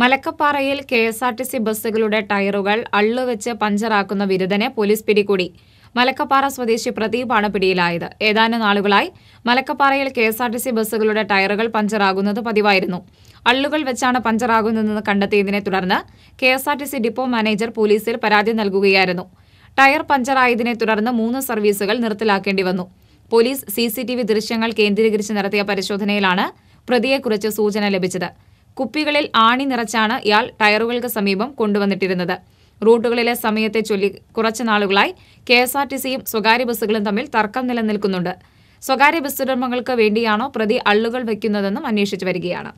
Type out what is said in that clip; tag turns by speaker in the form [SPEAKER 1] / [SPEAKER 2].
[SPEAKER 1] മലക്കപ്പാറയിൽ K S R T C ബസ്സുകളുടെ ടയറുകൾ അള്ളുവെച്ച് പഞ്ചറാക്കുന്ന വിരുദ്ധനെ police പിടികൂടി മലക്കപ്പാറ സ്വദേശി പ്രദീപാണ് പിടിയിലായത് ഏതാനും നാളുകളായി മലക്കപ്പാറയിൽ K S R T C ബസ്സുകളുടെ ടയറുകൾ പഞ്ചറാകുന്നത് പതിവായിരുന്നു അള്ളുകൾ വെച്ചാണ് പഞ്ചറാകുന്നതെന്ന് കണ്ടെത്തിയതിനെ തുടർന്ന് K S R T C depot manager പോലീസിൽ പരാതി നൽകുകയായിരുന്നു ടയർ പഞ്ചറായതിനെ തുടർന്ന് മൂന്ന് സർവീസുകൾ നിർത്തലാക്കേണ്ടി വന്നു പോലീസ് സി ദൃശ്യങ്ങൾ കേന്ദ്രീകരിച്ച് നടത്തിയ പരിശോധനയിലാണ് പ്രതിയെക്കുറിച്ച് സൂചന ലഭിച്ചത് കുപ്പികളിൽ ആണി നിറച്ചാണ് ഇയാൾ ടയറുകൾക്ക് സമീപം കൊണ്ടുവന്നിട്ടിരുന്നത് റൂട്ടുകളിലെ സമയത്തെ ചൊല്ലി കുറച്ചു നാളുകളായി കെ എസ് ആർ ടി സിയും സ്വകാര്യ ബസ്സുകളും തമ്മിൽ തർക്കം നിലനിൽക്കുന്നുണ്ട് സ്വകാര്യ ബസ് ഉടമകൾക്ക് വേണ്ടിയാണോ പ്രതി അള്ളുകൾ വയ്ക്കുന്നതെന്നും അന്വേഷിച്ചു വരികയാണ്